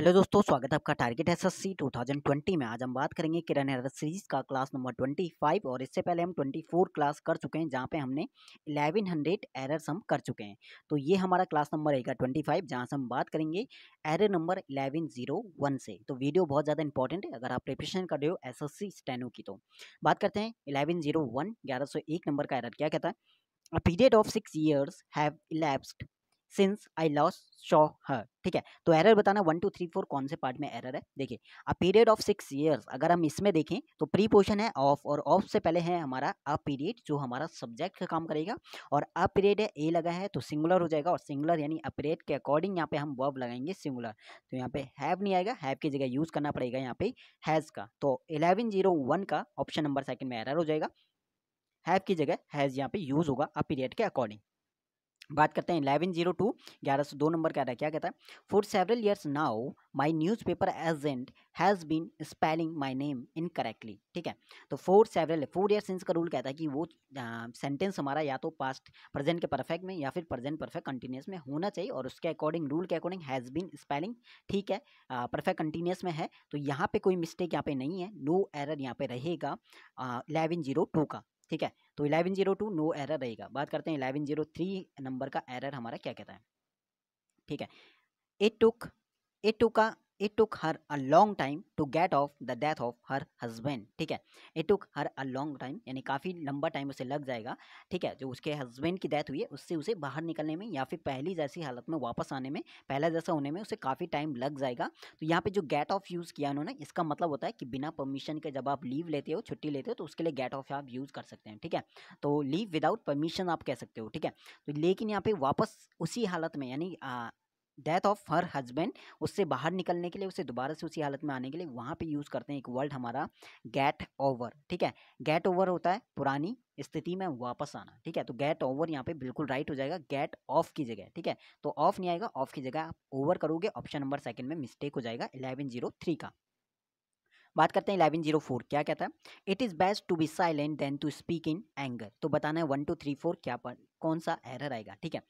Hello दोस्तों स्वागत है आपका target S S C two thousand twenty में आज हम बात करेंगे किरण हेरा सीरीज का क्लास नंबर ट्वेंटी फाइव और इससे पहले हम ट्वेंटी फोर क्लास कर चुके हैं जहां पे हमने इलेवन हंड्रेड एरर्स हम कर चुके हैं तो ये हमारा क्लास नंबर रहेगा ट्वेंटी फाइव जहाँ से हम बात करेंगे error number eleven zero one से तो वीडियो बहुत ज़्यादा इंपॉर्टेंट है अगर आप प्रिपरेशन कर रहे हो एस एस सी स्टेनो की तो बात करते हैं इलेवन जीरो वन ग्यारह सौ एक नंबर का एरर क्या कहता है a period of six years have elapsed since I last saw her ठीक है तो एरर बताना वन टू थ्री फोर कौन से पार्ट में एरर है देखिए a period of six years अगर हम इसमें देखें तो प्री पोर्शन है ऑफ और ऑफ से पहले है हमारा अ पीरियड जो हमारा सब्जेक्ट का काम करेगा और अ पीरियड है ए लगा है तो सिंगुलर हो जाएगा और सिंगुलर यानी अ पीरियड के अकॉर्डिंग यहाँ पे हम वर्ब लगाएंगे सिंगुलर तो यहाँ पे हैव नहीं आएगा हैव की जगह यूज़ करना पड़ेगा यहाँ पे हैज़ का तो इलेवन जीरो वन का ऑप्शन नंबर सेकंड में एरर हो जाएगा हैव की जगह हैज़ यहाँ पे यूज़ होगा अ पीरियड के अकॉर्डिंग बात करते हैं इलेवन जीरो टू ग्यारह सौ दो नंबर का क्या कहता है for several years now my newspaper agent has been spelling my name incorrectly ठीक है तो for several for year since का रूल कहता है कि वो सेंटेंस हमारा या तो पास्ट प्रेजेंट के परफेक्ट में या फिर प्रेजेंट परफेक्ट कंटिन्यूस में होना चाहिए और उसके अकॉर्डिंग रूल के अकॉर्डिंग हैज़ बीन स्पेलिंग ठीक है परफेक्ट कंटिन्यूस में है तो यहाँ पे कोई मिस्टेक यहाँ पे नहीं है नो एरर यहाँ पे रहेगा इलेवन जीरो टू का ठीक है तो eleven zero two no error रहेगा बात करते हैं इलेवन जीरो थ्री नंबर का एरर हमारा क्या कहता है ठीक है ए टुक ए टू का it took her a long time to get off the death of her husband ठीक है it took her a long time यानी काफ़ी लंबा टाइम उसे लग जाएगा ठीक है जो उसके हस्बैंड की डेथ हुई है उससे उसे बाहर निकलने में या फिर पहली जैसी हालत में वापस आने में पहला जैसा होने में उसे काफ़ी टाइम लग जाएगा तो यहाँ पे जो गेट ऑफ यूज़ किया उन्होंने इसका मतलब होता है कि बिना परमिशन के जब आप लीव लेते हो छुट्टी लेते हो तो उसके लिए गेट ऑफ आप यूज़ कर सकते हैं ठीक है तो लीव विदाउट परमिशन आप कह सकते हो ठीक है तो लेकिन यहाँ पे वापस उसी हालत में यानी डेथ ऑफ हर हस्बैंड उससे बाहर निकलने के लिए उसे दोबारा से उसी हालत में आने के लिए वहाँ पे यूज़ करते हैं एक वर्ड हमारा गेट ओवर ठीक है गेट ओवर होता है पुरानी स्थिति में वापस आना ठीक है तो गेट ओवर यहाँ पे बिल्कुल राइट हो जाएगा गेट ऑफ की जगह ठीक है तो ऑफ नहीं आएगा ऑफ की जगह आप ओवर करोगे ऑप्शन नंबर सेकेंड में मिस्टेक हो जाएगा इलेवन जीरो थ्री का बात करते हैं इलेवन जीरो फोर क्या कहता है it is best to be silent than to speak in anger तो बताना है वन टू थ्री फोर क्या पर कौन सा एरर आएगा ठीक है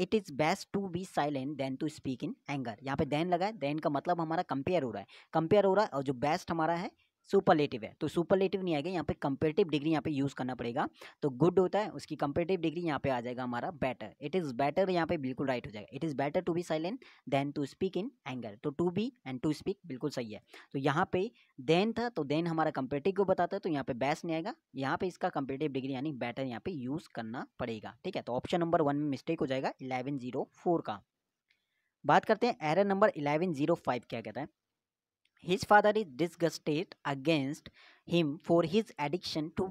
it is best to be silent than to speak in anger यहाँ पे देन लगा है देन का मतलब हमारा कंपेयर हो रहा है कंपेयर हो रहा है और जो बेस्ट हमारा है सुपरलेटिव है तो सुपरलेटिव नहीं आएगा यहाँ पे कंपेरेटिव डिग्री यहाँ पे यूज़ करना पड़ेगा तो गुड होता है उसकी कंपेरेटिव डिग्री यहाँ पे आ जाएगा हमारा बेटर इट इज़ बेटर यहाँ पे बिल्कुल राइट हो जाएगा it is better to be silent than to speak in anger तो to be and to speak बिल्कुल सही है तो यहाँ पे देन था तो देन हमारा कंपेरेटिव को बताता है तो यहाँ पे बेस्ट नहीं आएगा यहाँ पे इसका कंपेरेटिव डिग्री यानी बेटर यहाँ पे यूज़ करना पड़ेगा ठीक है तो ऑप्शन नंबर वन में मिस्टेक हो जाएगा इलेवन जीरो फोर का बात करते हैं error number eleven zero five क्या कहता है his father is disgusted against him for his addiction to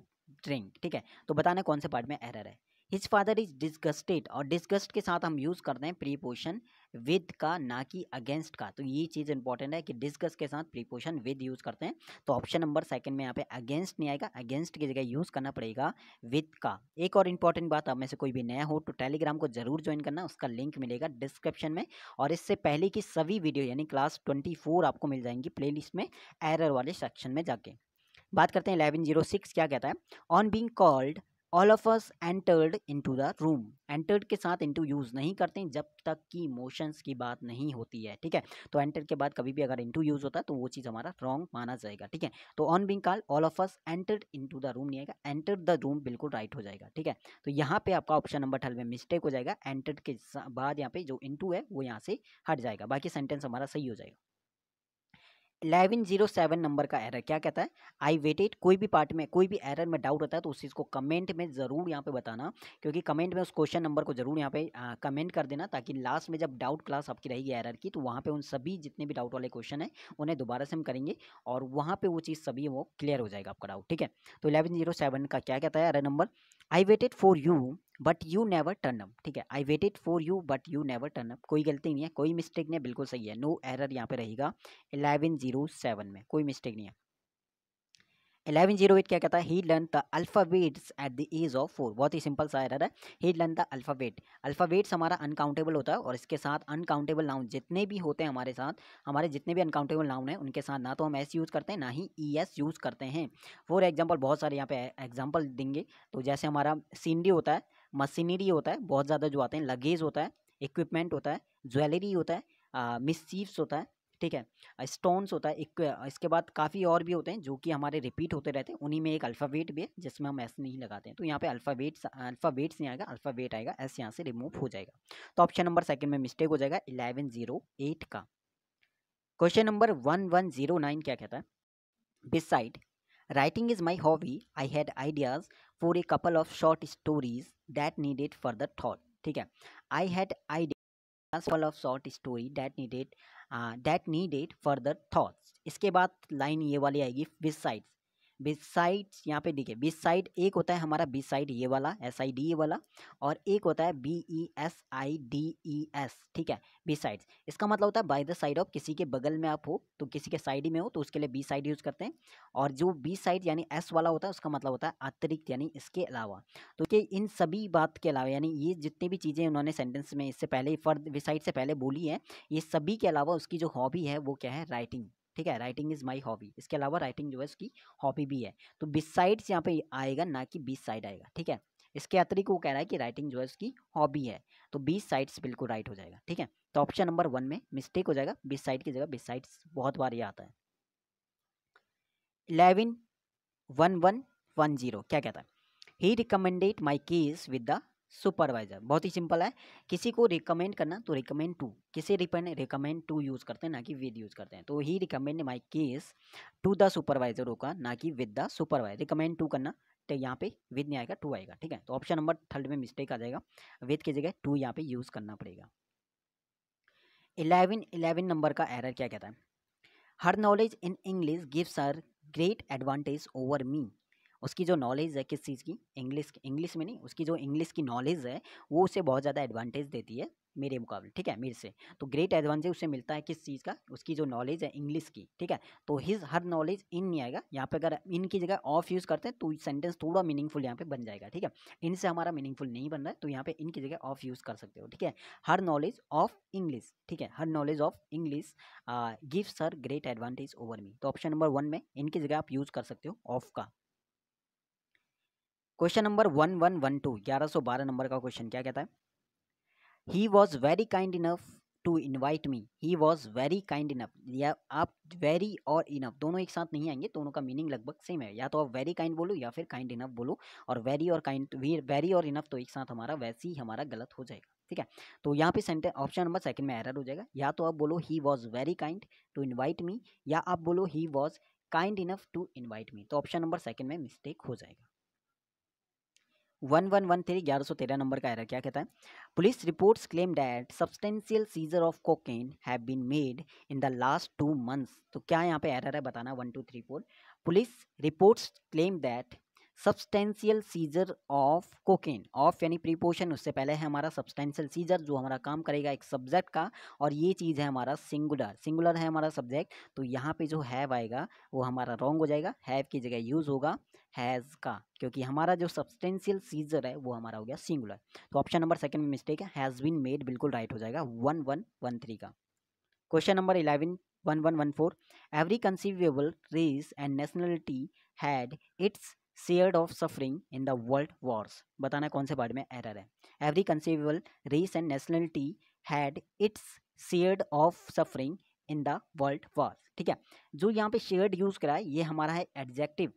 drink ठीक है तो बताना कौन से पार्ट में एरर है हिज फादर इज डिसगस्टेड और डिसगस्ट के साथ हम यूज़ करते हैं प्रीपोशन विद का ना कि अगेंस्ट का तो ये चीज़ इंपॉर्टेंट है कि डिस्कस के साथ प्रीपोशन विद यूज़ करते हैं तो ऑप्शन नंबर सेकंड में यहाँ पे अगेंस्ट नहीं आएगा अगेंस्ट की जगह यूज़ करना पड़ेगा विद का एक और इंपॉर्टेंट बात आप में से कोई भी नया हो तो टेलीग्राम को जरूर ज्वाइन करना उसका लिंक मिलेगा डिस्क्रिप्शन में और इससे पहले की सभी वीडियो यानी क्लास ट्वेंटी आपको मिल जाएंगी प्ले में एरर वाले सेक्शन में जाके बात करते हैं इलेवन जीरो सिक्स क्या कहता है on being called all of us entered to the room entered के साथ इंटू यूज़ नहीं करते हैं जब तक कि इमोशंस की बात नहीं होती है ठीक है तो एंटर के बाद कभी भी अगर इंटू यूज़ होता है तो वो चीज़ हमारा रॉन्ग माना जाएगा ठीक है तो on being call all of us entered to the room नहीं आएगा एंटर द रूम बिल्कुल राइट हो जाएगा ठीक है तो यहाँ पे आपका ऑप्शन नंबर ट्वेल्व में मिस्टेक हो जाएगा एंटर्ड के बाद यहाँ पे जो इंटू है वो यहाँ से हट जाएगा बाकी सेंटेंस हमारा सही हो जाएगा इलेवन जीरो सेवन नंबर का एरर क्या कहता है आई वेटेड कोई भी पार्ट में कोई भी एरर में डाउट होता है तो उस चीज़ को कमेंट में ज़रूर यहाँ पे बताना क्योंकि कमेंट में उस क्वेश्चन नंबर को ज़रूर यहाँ पे कमेंट कर देना ताकि लास्ट में जब डाउट क्लास आपकी रहेगी एरर की तो वहाँ पे उन सभी जितने भी डाउट वाले क्वेश्चन हैं उन्हें दोबारा से हम करेंगे और वहाँ पर वो चीज़ सभी वो क्लियर हो जाएगा आपका डाउट ठीक है तो इलेवन का क्या कहता है error number I waited for you but you never turn up ठीक है I waited for you but you never turn up कोई गलती नहीं है कोई मिस्टेक नहीं है बिल्कुल सही है नो एरर यहाँ पे रहेगा एलेवन जीरो सेवन में कोई मिस्टेक नहीं है एलेवन जीरो एट क्या कहता है he learn the alphabets at the age of four बहुत ही सिंपल सा एरर है he learn the alphabet alphabets हमारा अनकाउंटेबल होता है और इसके साथ अनकाउंटेबल नाउन जितने भी होते हैं हमारे साथ हमारे जितने भी अनकाउंटेबल नाउन हैं उनके साथ ना तो हम एस यूज़ करते हैं ना ही ई एस यूज़ करते हैं फॉर एग्जाम्पल बहुत सारे यहाँ पे एग्जाम्पल देंगे तो जैसे हमारा सीनरी होता है मशीनरी होता है बहुत ज़्यादा जो आते हैं लगेज होता है इक्विपमेंट होता है ज्वेलरी होता है मिसचीव्स होता है ठीक है स्टोन्स होता है एक इसके बाद काफ़ी और भी होते हैं जो कि हमारे रिपीट होते रहते हैं उन्हीं में एक अल्फाबेट भी है जिसमें हम एस नहीं लगाते हैं तो यहाँ पे अल्फाबेट अल्फाबेट्स नहीं आएगा अल्फाबेट आएगा एस यहाँ से रिमूव हो जाएगा तो ऑप्शन नंबर सेकेंड में मिस्टेक हो जाएगा इलेवन जीरो एट का question number one one zero nine क्या कहता है beside writing is my hobby I had ideas for a couple of short stories that needed further thought ठीक है I had idea ट्रांसफॉल of short story that needed that needed further thoughts इसके बाद line ये वाली आएगी विस sides बीस साइड यहाँ पे देखिए बीस साइड एक होता है हमारा बीस साइड ये वाला एस आई डी ए वाला और एक होता है B E S I D E S ठीक है बी साइड इसका मतलब होता है बाय द साइड ऑफ किसी के बगल में आप हो तो किसी के साइड में हो तो उसके लिए बी साइड यूज़ करते हैं और जो बी साइड यानी एस वाला होता है उसका मतलब होता है अतिरिक्त यानी इसके अलावा तो कि इन सभी बात के अलावा यानी ये जितनी भी चीज़ें उन्होंने सेंटेंस में इससे पहले फर्द विसाइड से पहले बोली है ये सभी के अलावा उसकी जो हॉबी है वो क्या है राइटिंग ठीक है राइटिंग इज माई हॉबी इसके अलावा राइटिंग जो है उसकी हॉबी भी है तो बिस साइड्स यहाँ पे आएगा ना कि बीस साइड आएगा ठीक है इसके अतिरिक्त वो कह रहा है कि राइटिंग जो है उसकी हॉबी है तो बीस साइड्स बिल्कुल राइट हो जाएगा ठीक है तो ऑप्शन नंबर वन में मिस्टेक हो जाएगा बीस साइड की जगह बीस साइड्स बहुत बार ये आता है eleven one one one zero क्या कहता है he recommended my case with the supervisor बहुत ही सिंपल है किसी को रिकमेंड करना तो रिकमेंड टू किसे रिपेंड रिकमेंड टू यूज़ करते हैं ना कि विद यूज़ करते हैं तो he recommend my case to the supervisor होगा ना कि with the supervisor recommend to करना तो यहाँ पे विद नहीं आएगा टू आएगा ठीक है तो ऑप्शन नंबर थर्ड में मिस्टेक आ जाएगा विद की जगह टू यहाँ पे यूज़ करना पड़ेगा इलेवन इलेवन नंबर का एरर क्या कहता है her knowledge in English gives her great advantage over me उसकी जो नॉलेज है किस चीज़ की इंग्लिश इंग्लिश में नहीं उसकी जो इंग्लिश की नॉलेज है वो उसे बहुत ज़्यादा एडवांटेज देती है मेरे मुकाबले ठीक है मेरे से तो ग्रेट एडवांटेज उसे मिलता है किस चीज़ का उसकी जो नॉलेज है इंग्लिश की ठीक है तो हिज हर नॉलेज इन नहीं आएगा यहाँ पे अगर इन की जगह ऑफ यूज़ करते हैं तो सेंटेंस थोड़ा मीनिंगफुल यहाँ पे बन जाएगा ठीक है इन से हमारा मीनिंगफुल नहीं बन रहा है तो यहाँ पे इन की जगह ऑफ यूज़ कर सकते हो ठीक है हर नॉलेज ऑफ इंग्लिश ठीक है her knowledge of English gives her great advantage over me तो ऑप्शन नंबर वन में इनकी जगह आप यूज़ कर सकते हो ऑफ का question number one one one two ग्यारह सौ बारह नंबर का क्वेश्चन क्या कहता है he was very kind enough to invite me he was very kind enough या आप वेरी और इनफ दोनों एक साथ नहीं आएंगे दोनों का मीनिंग लगभग सेम है या तो आप वेरी काइंड बोलो या फिर काइंड इनफ बोलो और वेरी और काइंड वेरी और इनफ तो एक साथ हमारा वैसे ही हमारा गलत हो जाएगा ठीक है तो यहाँ पे सेंटेंस ऑप्शन नंबर सेकंड में एरर हो जाएगा या तो आप बोलो he was very kind to invite me या आप बोलो he was kind enough to invite me तो ऑप्शन नंबर सेकंड में मिस्टेक हो जाएगा वन वन वन थ्री ग्यारह सौ तेरह नंबर का एरर क्या कहता है police reports claim that substantial seizure of cocaine have been made in the last two months तो क्या यहाँ पे एरर है बताना one two three four police reports claim that substantial seizure of cocaine of यानी प्रीपोशन उससे पहले है हमारा सब्सटेंशियल सीजर जो हमारा काम करेगा एक सब्जेक्ट का और ये चीज़ है हमारा सिंगुलर सिंगुलर है हमारा सब्जेक्ट तो यहाँ पे जो हैव आएगा वो हमारा रॉन्ग हो जाएगा हैव की जगह यूज़ होगा हैज़ का क्योंकि हमारा जो सब्सटेंशियल सीजर है वो हमारा हो गया सिंगुलर तो ऑप्शन नंबर सेकेंड में मिस्टेक हैज़ बीन मेड बिल्कुल राइट हो जाएगा वन वन वन थ्री का question number eleven one one one four every conceivable race and nationality had its shared of suffering in the world wars बताना कौन से बारे में एरर है every conceivable race and nationality had its shared of suffering in the world wars ठीक है जो यहाँ पे शेयर्ड यूज करा है ये हमारा है एडजेक्टिव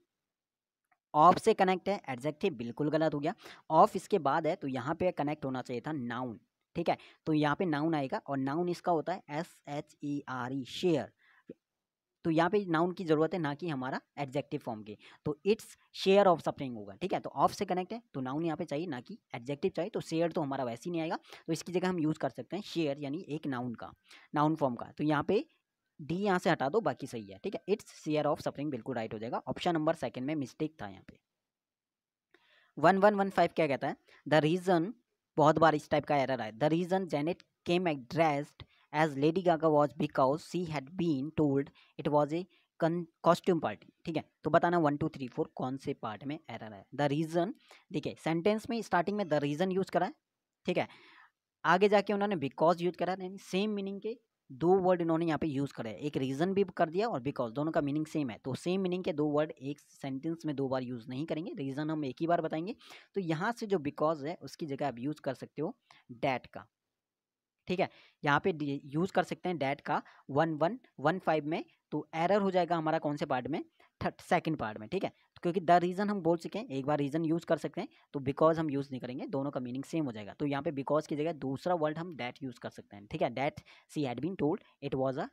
ऑफ से कनेक्ट है एडजेक्टिव बिल्कुल गलत हो गया ऑफ इसके बाद है तो यहाँ पे कनेक्ट होना चाहिए था नाउन ठीक है तो यहाँ पे नाउन आएगा और नाउन इसका होता है S H E R E share तो यहाँ पे नाउन की ज़रूरत है ना कि हमारा एडजेक्टिव फॉर्म की तो इट्स शेयर ऑफ सफरिंग होगा ठीक है तो ऑफ से कनेक्ट है तो नाउन यहाँ पे चाहिए ना कि एडजेक्टिव चाहिए तो शेयर तो हमारा वैसे ही नहीं आएगा तो इसकी जगह हम यूज़ कर सकते हैं शेयर यानी एक नाउन का नाउन फॉर्म का तो यहाँ पे डी यहाँ से हटा दो बाकी सही है ठीक है इट्स शेयर ऑफ सफरिंग बिल्कुल राइट हो जाएगा ऑप्शन नंबर सेकेंड में मिस्टेक था यहाँ पे वन वन वन फाइव क्या कहता है द रीज़न बहुत बार इस टाइप का एरर है the reason Janet came addressed as Lady Gaga was because she had been told it was a costume party ठीक है तो बताना वन टू थ्री फोर कौन से पार्ट में एरर है द रीज़न देखिए सेंटेंस में स्टार्टिंग में द रीज़न यूज करा है ठीक है आगे जाके उन्होंने बिकॉज यूज करा है सेम मीनिंग के दो वर्ड इन्होंने यहाँ पे यूज़ है एक रीज़न भी कर दिया और बिकॉज दोनों का मीनिंग सेम है तो सेम मीनिंग के दो वर्ड एक सेंटेंस में दो बार यूज़ नहीं करेंगे रीज़न हम एक ही बार बताएंगे तो यहाँ से जो बिकॉज है उसकी जगह आप यूज़ कर सकते हो डैट का ठीक है यहाँ पे यूज़ कर सकते हैं डैट का वन वन वन फाइव में तो एरर हो जाएगा हमारा कौन से पार्ट में थर्ड सेकेंड पार्ट में ठीक है तो क्योंकि द रीज़न हम बोल चुके हैं एक बार रीज़न यूज़ कर सकते हैं तो बिकॉज हम यूज़ नहीं करेंगे दोनों का मीनिंग सेम हो जाएगा तो यहाँ पे बिकॉज की जगह दूसरा वर्ड हम डैट यूज़ कर सकते हैं ठीक है that she had been told it was a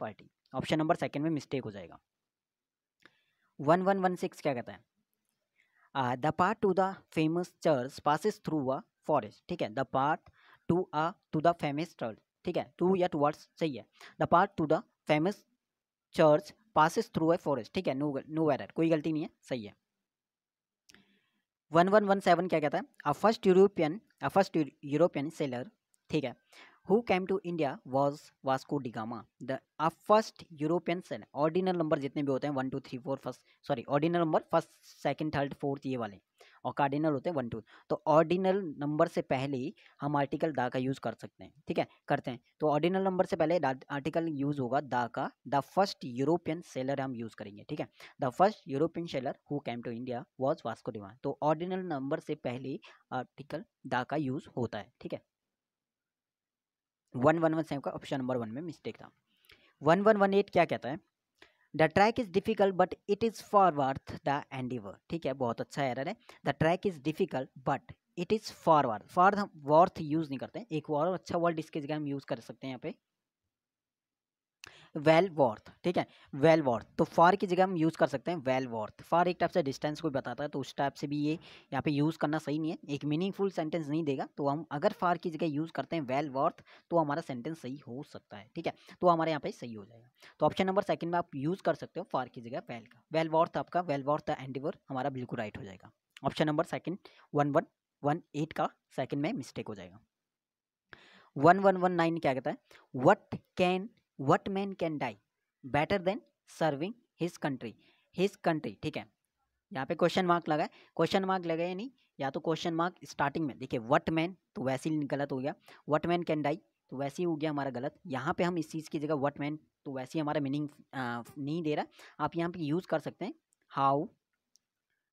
party option number second में मिस्टेक हो जाएगा वन वन वन सिक्स क्या कहता है the path to the famous church passes through a forest ठीक है the path to ah to the famous church ठीक है टू या टू वर्ड्स सही है the path to the famous church passes through a forest ठीक है no know where कोई गलती नहीं है सही है वन वन वन सेवन क्या कहता है a first European a first European sailor ठीक है who came to India was Vasco da Gama the a first European sailor ordinal number जितने भी होते हैं one two three four first sorry ordinal number first second third fourth ये वाले और cardinal होते हैं वन टू तो ऑर्डिनल नंबर से पहले ही हम आर्टिकल दा का यूज़ कर सकते हैं ठीक है करते हैं तो ऑर्डिनल नंबर से पहले आर्टिकल यूज़ होगा दा का द फर्स्ट यूरोपियन सेलर हम यूज़ करेंगे ठीक है the first European sailor who came to India was Vasco da Gama तो ऑर्डिनल नंबर से पहले आर्टिकल दा का यूज़ होता है ठीक है वन वन वन सेवन का ऑप्शन नंबर वन में मिस्टेक था वन वन वन एट क्या कहता है the track is difficult but it is for worth the end ठीक है बहुत अच्छा एरर है the track is difficult but it is worth for worth use नहीं करते हैं एक और अच्छा वर्ड इसके जगह हम यूज़ कर सकते हैं यहाँ पे वेल वॉर्थ ठीक है वेल वॉर्थ तो फार की जगह हम यूज़ कर सकते हैं वेल वॉर्थ फार एक टाइप से डिस्टेंस को बताता है तो उस टाइप से भी ये यहाँ पे यूज़ करना सही नहीं है एक मीनिंगफुल सेंटेंस नहीं देगा तो हम अगर फार की जगह यूज़ करते हैं वेल वॉर्थ तो हमारा सेंटेंस सही हो सकता है ठीक है तो हमारे यहाँ पे सही हो जाएगा तो ऑप्शन नंबर सेकंड में आप यूज़ कर सकते हो फार की जगह वेल का वेल वॉर्थ आपका वेल वॉर्थ द एंडिवर हमारा बिल्कुल राइट हो जाएगा option number second one one one eight का सेकंड में मिस्टेक हो जाएगा वन वन वन नाइन क्या कहता है what can what man can die better than serving his country his country ठीक है यहाँ पे क्वेश्चन मार्क लगा है क्वेश्चन मार्क लगा या नहीं या तो क्वेश्चन मार्क स्टार्टिंग में देखिए वट मैन तो वैसे ही गलत हो गया वट मैन कैन डाई तो वैसे ही हो गया हमारा गलत यहाँ पे हम इस चीज़ की जगह वट मैन तो वैसे ही हमारा मीनिंग नहीं दे रहा आप यहाँ पे यूज़ कर सकते हैं हाउ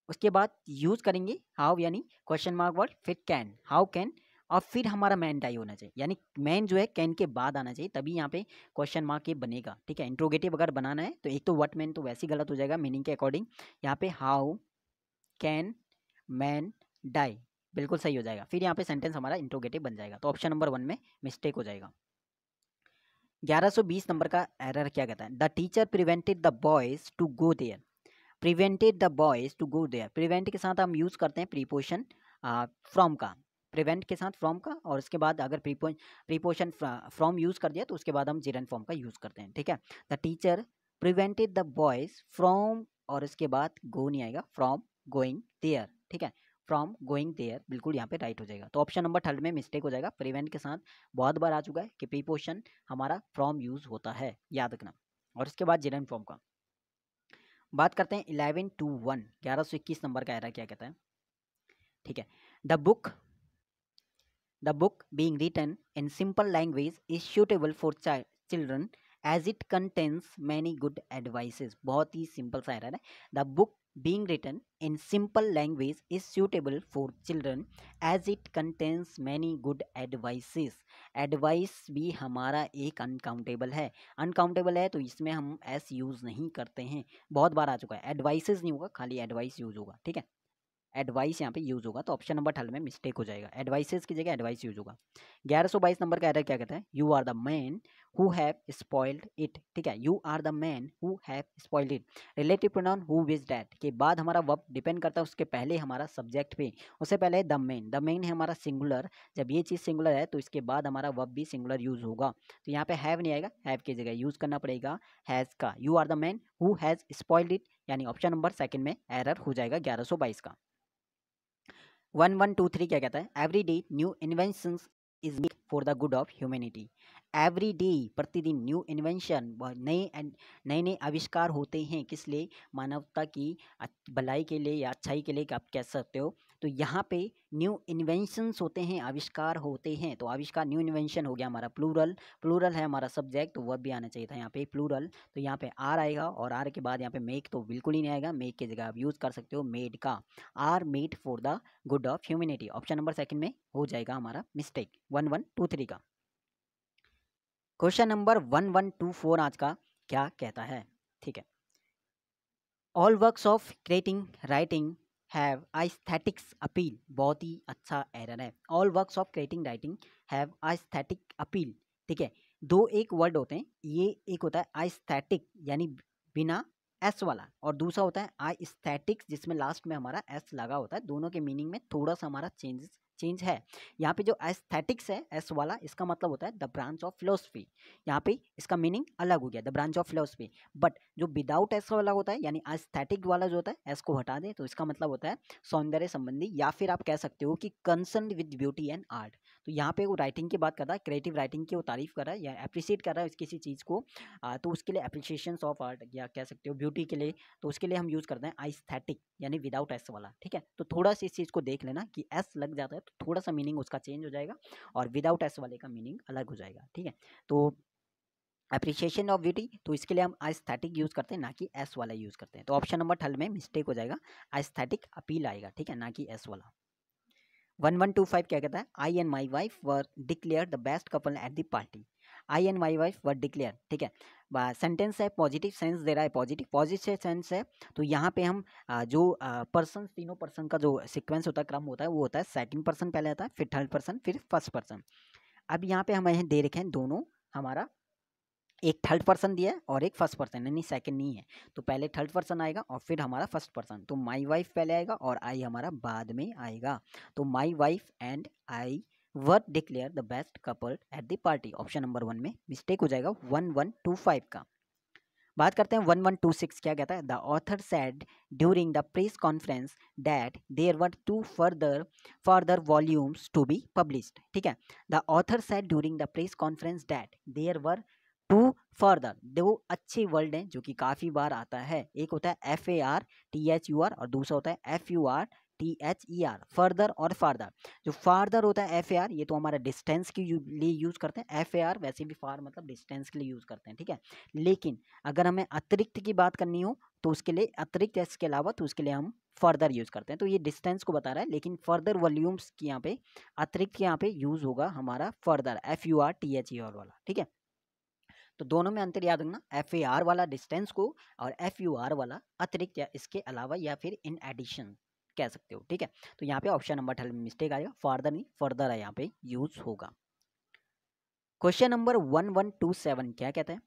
उसके बाद यूज़ करेंगे हाउ यानी क्वेश्चन मार्क वर्ड फिर कैन हाउ कैन और फिर हमारा मैन डाई होना चाहिए यानी मैन जो है कैन के बाद आना चाहिए तभी यहाँ पे क्वेश्चन मार्क ये बनेगा ठीक है इंट्रोगेटिव अगर बनाना है तो एक तो वट मैन तो वैसे ही गलत हो जाएगा मीनिंग के अकॉर्डिंग यहाँ पे हाउ कैन मैन डाई बिल्कुल सही हो जाएगा फिर यहाँ पे सेंटेंस हमारा इंट्रोगेटिव बन जाएगा तो ऑप्शन नंबर वन में मिस्टेक हो जाएगा बीस नंबर का एरर क्या कहता है the teacher prevented the boys to go there prevented the boys to go there prevent के साथ हम यूज़ करते हैं प्रीपोशन फ्रॉम का प्रिवेंट के साथ फ्रॉम का और उसके बाद अगर प्रीपो प्रीपोशन फ्रॉम यूज़ कर दिया तो उसके बाद हम जेरन फॉर्म का यूज़ करते हैं ठीक है the teacher prevented the boys from और उसके बाद गो नहीं आएगा फ्रॉम गोइंग देयर ठीक है फ्रॉम गोइंग देयर बिल्कुल यहाँ पे राइट हो जाएगा तो ऑप्शन नंबर थर्ड में मिस्टेक हो जाएगा प्रिवेंट के साथ बहुत बार आ चुका है कि प्रीपोशन हमारा फ्रॉम यूज़ होता है याद रखना और उसके बाद जिरन फॉर्म का बात करते हैं इलेवन टू वन ग्यारह सौ इक्कीस नंबर का एरा क्या कहता है ठीक है the book The book being written in simple language is suitable for child, children as it contains many good advices. bahut hi simple सा है The book being written in simple language is suitable for children as it contains many good advices. advice bhi hamara ek uncountable hai uncountable hai to isme hum S use nahi karte hain bahut baar aa chuka hai advices nahi hoga khali advice use hoga theek hai advice यहाँ पे यूज़ होगा तो option number ठल में mistake हो जाएगा advices की जगह एडवाइस यूज होगा ग्यारह सौ बाईस नंबर का एरर क्या कहता है you are the man who have spoiled it ठीक है you are the man who have spoiled it relative pronoun who which that के बाद हमारा वर्ब डिपेंड करता है उसके पहले हमारा सब्जेक्ट पे उससे पहले द मैन द मैन है हमारा सिंगुलर जब ये चीज़ सिंगुलर है तो इसके बाद हमारा वर्ब भी सिंगुलर यूज़ होगा तो यहाँ पे हैव नहीं आएगा हैव की जगह यूज़ करना पड़ेगा हैज़ का you are the man who has spoiled it यानी ऑप्शन नंबर सेकंड में एरर हो जाएगा 1122 का वन वन टू थ्री क्या कहता है every day new invention is make for the good of humanity every day प्रतिदिन न्यू इन्वेंशन नए नए नए आविष्कार होते हैं किस लिए मानवता की भलाई के लिए या अच्छाई के लिए आप कह सकते हो तो यहाँ पे न्यू इन्वेंशंस होते हैं आविष्कार होते हैं तो आविष्कार न्यू इन्वेंशन हो गया हमारा प्लूरल प्लूरल है हमारा सब्जेक्ट तो वह भी आना चाहिए था यहाँ पे प्लूरल तो यहाँ पे आर आएगा और आर के बाद यहाँ पे मेक तो बिल्कुल ही नहीं आएगा मेक की जगह आप यूज़ कर सकते हो मेड का are made for the good of humanity option number second में हो जाएगा हमारा mistake one one two three का question number one one two four आज का क्या कहता है ठीक है all works of creating writing have aesthetics appeal बहुत ही अच्छा एरर है all work of creating writing have aesthetic appeal ठीक है दो एक वर्ड होते हैं ये एक होता है आस्थेटिक यानी बिना एस वाला और दूसरा होता है आई स्थेटिक्स जिसमें लास्ट में हमारा एस लगा होता है दोनों के मीनिंग में थोड़ा सा हमारा चेंजेस चेंज है यहाँ पे जो एस्थेटिक्स है एस वाला इसका मतलब होता है द ब्रांच ऑफ फिलोसफी यहाँ पे इसका मीनिंग अलग हो गया the branch of philosophy but जो विदाउट एस वाला होता है यानी एस्थेटिक वाला जो होता है एस को हटा दें तो इसका मतलब होता है सौंदर्य संबंधी या फिर आप कह सकते हो कि concern with beauty and art तो यहाँ पे वो राइटिंग की बात कर रहा है क्रिएटिव राइटिंग की वो तारीफ कर रहा है या अप्रिशिएट कर रहा है किसी चीज़ को आ, तो उसके लिए अप्रिशिएशन ऑफ आर्ट या कह सकते हो ब्यूटी के लिए तो उसके लिए हम यूज़ करते हैं आइस्थेटिक यानी विदाउट एस वाला ठीक है तो थोड़ा सा इस चीज़ को देख लेना कि एस लग जाता है तो थोड़ा सा मीनिंग उसका चेंज हो जाएगा और विदाउट एस वाले का मीनिंग अलग हो जाएगा ठीक है तो अप्रिशिएशन ऑफ ब्यूटी तो इसके लिए हम आस्थेटिक यूज़ करते हैं ना कि एस वाला यूज़ करते हैं तो ऑप्शन नंबर थर्ड में मिस्टेक हो जाएगा आस्थेटिक अपील आएगा ठीक है ना कि एस वाला वन वन टू फाइव क्या कहता है I and my wife were declare the best couple at the party I and my wife were declare ठीक है सेंटेंस है पॉजिटिव सेंस दे रहा है पॉजिटिव पॉजिटिव सेंस है तो यहाँ पे हम जो पर्सन तीनों पर्सन का जो सिक्वेंस होता है क्रम होता है वो होता है सेकंड पर्सन पहले आता है फिर थर्ड पर्सन फिर फर्स्ट पर्सन अब यहाँ पे हमें दे रखे हैं दोनों हमारा एक थर्ड पर्सन दिया है और एक फर्स्ट पर्सन यानी सेकंड नहीं है तो पहले थर्ड पर्सन आएगा और फिर हमारा फर्स्ट पर्सन तो माय वाइफ पहले आएगा और आई हमारा बाद में आएगा तो my wife and I were declare the best couple at the party option number one में मिस्टेक हो जाएगा वन वन टू फाइव का बात करते हैं वन वन टू सिक्स क्या कहता है the author said during the press conference that there were two further further volumes to be published ठीक है the author said during the press conference that there were two further दो अच्छे word हैं जो कि काफ़ी बार आता है एक होता है F A R T H U R और दूसरा होता है F U R T H E R further और फारदर जो फारदर होता है एफ ए आर ये तो हमारा डिस्टेंस के लिए यूज़ करते हैं एफ ए आर वैसे भी फार मतलब डिस्टेंस के लिए यूज़ करते हैं ठीक है लेकिन अगर हमें अतिरिक्त की बात करनी हो तो उसके लिए अतिरिक्त इसके अलावा तो उसके लिए हम फर्दर यूज़ करते हैं तो ये डिस्टेंस को बता रहा है लेकिन फर्दर वॉल्यूम्स के यहाँ पे अतिरिक्त यहाँ पे यूज़ होगा हमारा further F U R T H E R वाला ठीक है तो दोनों में अंतर याद रखना एफ ए आर वाला डिस्टेंस को और एफ यू आर वाला अतिरिक्त या इसके अलावा या फिर इन एडिशन कह सकते हो ठीक है तो यहाँ पे ऑप्शन नंबर अठारह में मिस्टेक आएगा फर्दर नहीं फर्दर है यहाँ पे यूज होगा question number one one two seven क्या कहते हैं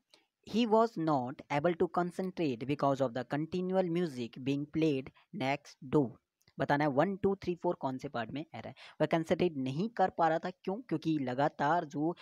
he was not able to concentrate because of the continual music being played next door बताना है वन टू थ्री फोर कौन से पार्ट में आ रहा है वह कंसनट्रेट नहीं कर पा रहा था क्यों क्योंकि लगातार जो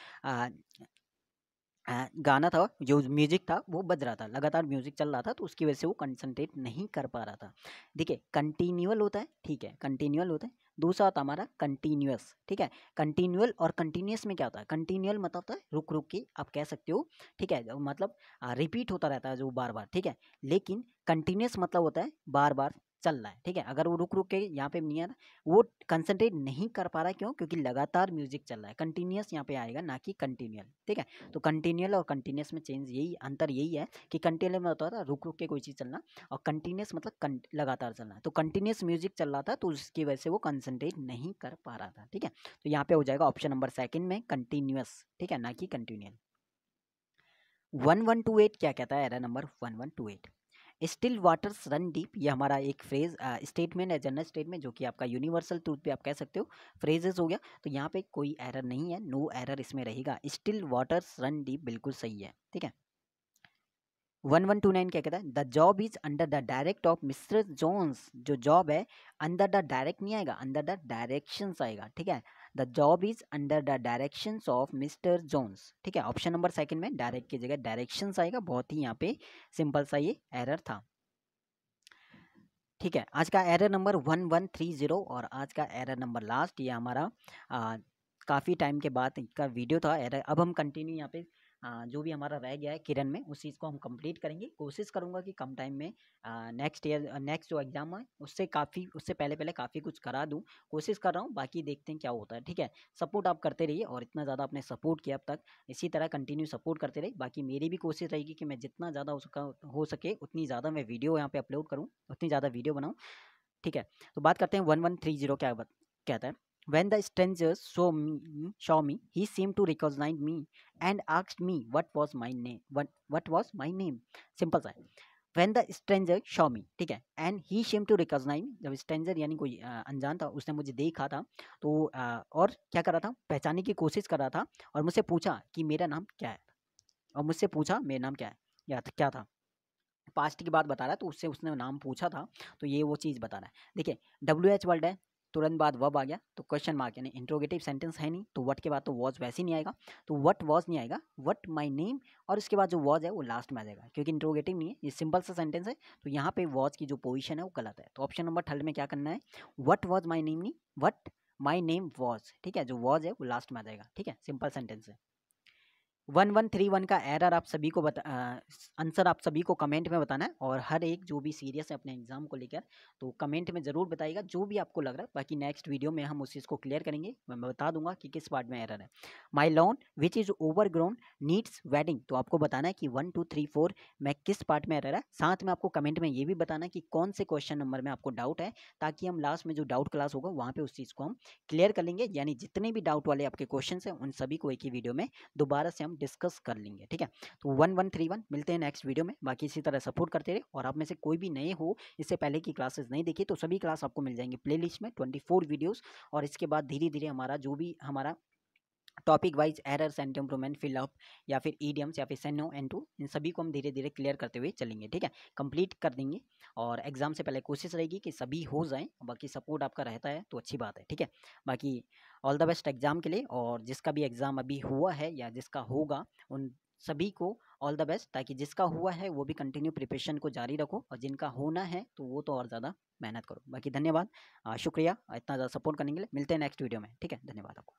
गाना था जो म्यूज़िक था वो बज रहा था लगातार म्यूज़िक चल रहा था तो उसकी वजह से वो कंसनट्रेट नहीं कर पा रहा था देखिए कंटिन्यूअल होता है ठीक है कंटिन्यूअल होता है दूसरा होता हमारा कंटिन्यूस ठीक है कंटिन्यूअल और कंटिन्यूस में क्या होता है कंटिन्यूअल मतलब होता है रुक रुक के आप कह सकते हो ठीक है मतलब रिपीट होता रहता है जो बार बार ठीक है लेकिन कंटिन्यूस मतलब होता है बार बार चल रहा है ठीक है अगर वो रुक रुक के यहाँ पे नहीं आ रहा वो कंसंट्रेट नहीं कर पा रहा है क्यों क्योंकि लगातार म्यूजिक चल रहा है कंटिन्यूस यहाँ पे आएगा ना कि कंटिन्यूअल ठीक है तो कंटिन्यूअल और कंटिन्यूस में चेंज यही अंतर यही है कि कंटिन्यूअल में होता था रुक रुक के कोई चीज़ चलना और कंटिन्यूस मतलब लगातार चलना तो कंटिन्यूस म्यूजिक चल रहा था तो उसकी वजह से वो कंसनट्रेट नहीं कर पा रहा था ठीक है तो यहाँ पे हो जाएगा ऑप्शन नंबर सेकेंड में कंटिन्यूस ठीक है ना कि continual one one two eight क्या कहता है error number one one two eight still waters run deep ये हमारा एक फ्रेज स्टेटमेंट है जनरल स्टेटमेंट जो कि आपका यूनिवर्सल ट्रूथ भी आप कह सकते हो फ्रेजेस हो गया तो यहाँ पे कोई एरर नहीं है नो एरर इसमें रहेगा स्टिल वाटर्स रन डीप बिल्कुल सही है ठीक है वन वन टू नाइन क्या कहता है the job is under the direct of Mister Jones जो जॉब है अंडर द डायरेक्ट नहीं आएगा अंडर द डायरेक्शंस आएगा ठीक है the job is under the direction of Mister Jones ठीक है ऑप्शन नंबर सेकंड में डायरेक्ट की जगह डायरेक्शन आएगा बहुत ही यहाँ पे सिंपल सा ये एरर था ठीक है आज का error number one one three zero और आज का एरर नंबर लास्ट ये हमारा काफ़ी टाइम के बाद का वीडियो था एरर अब हम कंटिन्यू यहाँ पे जो भी हमारा रह गया है किरण में उस चीज़ को हम कंप्लीट करेंगे कोशिश करूँगा कि कम टाइम में नेक्स्ट ईयर नेक्स्ट जो एग्ज़ाम है उससे काफ़ी उससे पहले पहले काफ़ी कुछ करा दूँ कोशिश कर रहा हूँ बाकी देखते हैं क्या होता है ठीक है सपोर्ट आप करते रहिए और इतना ज़्यादा आपने सपोर्ट किया अब तक इसी तरह कंटिन्यू सपोर्ट करते रहिए बाकी मेरी भी कोशिश रहेगी कि मैं जितना ज़्यादा हो सका हो सके उतनी ज़्यादा मैं वीडियो यहाँ पर अपलोड करूँ उतनी ज़्यादा वीडियो बनाऊँ ठीक है तो बात करते हैं वन वन थ्री जीरो क्या कहता है When the stranger saw me, saw me, he seemed to recognize me and asked me what was my name. What what was my name? Simple sir when the stranger saw me ठीक है and he shame to recognise जब stranger यानी कोई अनजान था उसने मुझे देखा था तो आ, और क्या कर रहा था पहचानने की कोशिश कर रहा था और मुझसे पूछा कि मेरा नाम क्या है और मुझसे पूछा मेरा नाम क्या है या तो क्या था पास्ट की बात बता रहा है तो उससे उसने नाम पूछा था तो ये वो चीज़ बता रहा है देखिए डब्ल्यू एच वर्ल्ड है तुरंत बाद वब आ गया तो क्वेश्चन मार्क यानी इंट्रोगेटिव सेंटेंस है नहीं तो वट के बाद तो वॉज वैसे ही नहीं आएगा तो वट वॉज नहीं आएगा वट माई नेम और उसके बाद जो वॉज है वो लास्ट में आ जाएगा क्योंकि इंट्रोगेटिव नहीं है ये सिंपल सा सेंटेंस है तो यहाँ पे वॉज की जो पोजिशन है वो गलत है तो ऑप्शन नंबर थर्ड में क्या करना है वट वॉज माई नेम नहीं वट माई नेम वॉज ठीक है जो वॉज है वो लास्ट में आ जाएगा ठीक है सिंपल सेंटेंस है वन वन थ्री वन का एरर आप सभी को बता आंसर आप सभी को कमेंट में बताना है और हर एक जो भी सीरियस है अपने एग्जाम को लेकर तो कमेंट में ज़रूर बताइएगा जो भी आपको लग रहा है बाकी नेक्स्ट वीडियो में हम उस चीज़ को क्लियर करेंगे मैं बता दूंगा कि किस पार्ट में एरर है my lawn which is over ground needs weeding तो आपको बताना है कि वन टू थ्री फोर में किस पार्ट में एरर है साथ में आपको कमेंट में ये भी बताना है कि कौन से क्वेश्चन नंबर में आपको डाउट है ताकि हम लास्ट में जो डाउट क्लास होगा वहाँ पर उस चीज़ को हम क्लियर कर लेंगे यानी जितने भी डाउट वाले आपके क्वेश्चन हैं उन सभी को एक ही वीडियो में दोबारा से हम डिस्कस कर लेंगे ठीक है तो वन वन थ्री वन मिलते हैं नेक्स्ट वीडियो में बाकी इसी तरह सपोर्ट करते रहे और आप में से कोई भी नए हो इससे पहले की क्लासेस नहीं देखी तो सभी क्लास आपको मिल जाएंगे प्ले में ट्वेंटी फोर वीडियोज़ और इसके बाद धीरे धीरे हमारा जो भी हमारा topic wise errors and improvement fill up या फिर ईडियम्स या फिर सेनो एन टू इन सभी को हम धीरे धीरे क्लियर करते हुए चलेंगे ठीक है कंप्लीट कर देंगे और एग्जाम से पहले कोशिश रहेगी कि सभी हो जाएँ बाकी सपोर्ट आपका रहता है तो अच्छी बात है ठीक है बाकी ऑल द बेस्ट एग्जाम के लिए और जिसका भी एग्ज़ाम अभी हुआ है या जिसका होगा उन सभी को ऑल द बेस्ट ताकि जिसका हुआ है वो भी कंटिन्यू प्रिपरेशन को जारी रखो और जिनका होना है तो वो तो और ज़्यादा मेहनत करो बाकी धन्यवाद शुक्रिया इतना ज़्यादा सपोर्ट करने के लिए मिलते हैं नेक्स्ट वीडियो में ठीक है धन्यवाद आपको